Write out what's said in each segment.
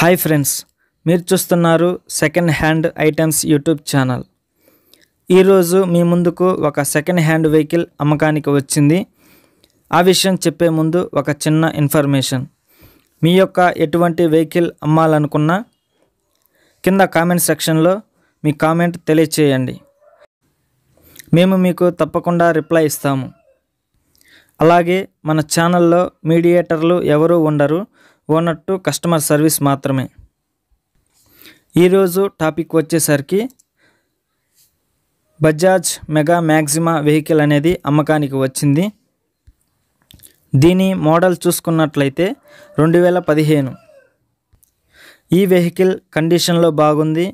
hi friends మీరు చూస్తున్నారు second hand items YouTube channel ఈరోజు మీ ముందుకు ఒక సెకండ్ హ్యాండ్ వెహికల్ అమ్మకానికి వచ్చింది ఆ విషయం చెప్పే ముందు ఒక చిన్న ఇన్ఫర్మేషన్ మీ యొక్క ఎటువంటి వెహికల్ అమ్మాలనుకున్నా కింద కామెంట్ సెక్షన్లో మీ కామెంట్ తెలియచేయండి మేము మీకు తప్పకుండా రిప్లై ఇస్తాము అలాగే మన ఛానల్లో మీడియేటర్లు ఎవరూ ఉండరు ఓనట్టు కస్టమర్ సర్వీస్ మాత్రమే ఈరోజు టాపిక్ వచ్చేసరికి బజాజ్ మెగా మ్యాక్సిమా వెహికల్ అనేది అమ్మకానికి వచ్చింది దీని మోడల్ చూసుకున్నట్లయితే రెండు వేల పదిహేను ఈ వెహికల్ కండిషన్లో బాగుంది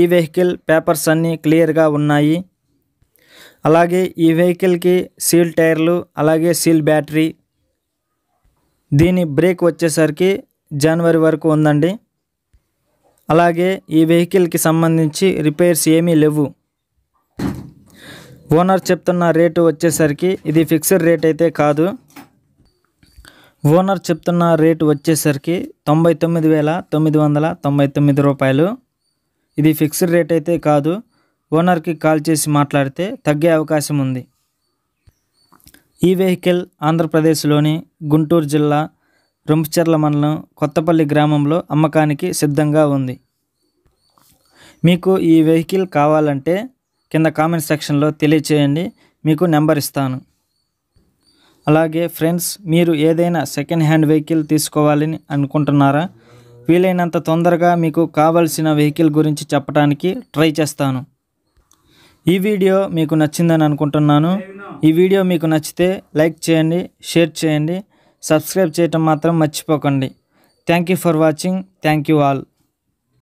ఈ వెహికల్ పేపర్స్ అన్నీ క్లియర్గా ఉన్నాయి అలాగే ఈ వెహికల్కి సీల్ టైర్లు అలాగే సీల్ బ్యాటరీ దీని బ్రేక్ వచ్చేసరికి జనవరి వరకు ఉందండి అలాగే ఈ వెహికల్కి సంబంధించి రిపేర్స్ ఏమీ లేవు ఓనర్ చెప్తున్న రేటు వచ్చేసరికి ఇది ఫిక్స్డ్ రేట్ అయితే కాదు ఓనర్ చెప్తున్న రేటు వచ్చేసరికి తొంభై తొమ్మిది వేల తొమ్మిది వందల తొంభై తొమ్మిది రూపాయలు ఇది ఫిక్స్డ్ రేట్ అయితే కాదు ఓనర్కి కాల్ చేసి మాట్లాడితే తగ్గే అవకాశం ఉంది ఈ వెహికల్ ఆంధ్రప్రదేశ్లోని గుంటూరు జిల్లా రొంపిచెర్ల మండలం కొత్తపల్లి గ్రామంలో అమ్మకానికి సిద్ధంగా ఉంది మీకు ఈ వెహికల్ కావాలంటే కింద కామెంట్ సెక్షన్లో తెలియచేయండి మీకు నెంబర్ ఇస్తాను అలాగే ఫ్రెండ్స్ మీరు ఏదైనా సెకండ్ హ్యాండ్ వెహికల్ తీసుకోవాలని అనుకుంటున్నారా వీలైనంత తొందరగా మీకు కావలసిన వెహికల్ గురించి చెప్పడానికి ట్రై చేస్తాను ఈ వీడియో మీకు నచ్చిందని అనుకుంటున్నాను ఈ వీడియో మీకు నచ్చితే లైక్ చేయండి షేర్ చేయండి సబ్స్క్రైబ్ చేయటం మాత్రం మర్చిపోకండి thank you for watching thank you all